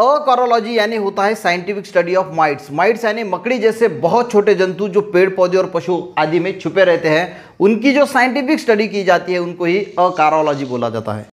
अकारोलॉजी यानी होता है scientific study of mites mites यानी मकड़ी जैसे बहुत छोटे जंतु जो पेड़ पौधे और पशु आदि में छुपे रहते हैं उनकी जो साइंटिफिक स्टडी की जाती है उनको ही अकारोलॉजी बोला जाता है